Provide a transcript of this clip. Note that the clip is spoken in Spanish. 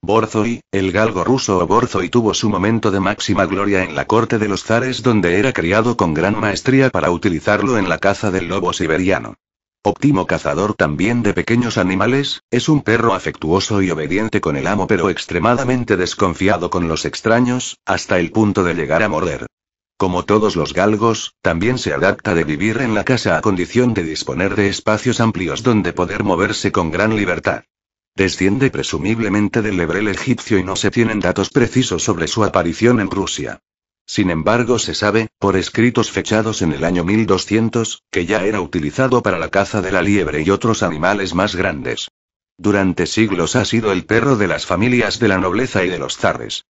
Borzoi, el galgo ruso o Borzoi tuvo su momento de máxima gloria en la corte de los zares donde era criado con gran maestría para utilizarlo en la caza del lobo siberiano. Óptimo cazador también de pequeños animales, es un perro afectuoso y obediente con el amo pero extremadamente desconfiado con los extraños, hasta el punto de llegar a morder. Como todos los galgos, también se adapta de vivir en la casa a condición de disponer de espacios amplios donde poder moverse con gran libertad. Desciende presumiblemente del lebrel egipcio y no se tienen datos precisos sobre su aparición en Rusia. Sin embargo, se sabe, por escritos fechados en el año 1200, que ya era utilizado para la caza de la liebre y otros animales más grandes. Durante siglos ha sido el perro de las familias de la nobleza y de los zares.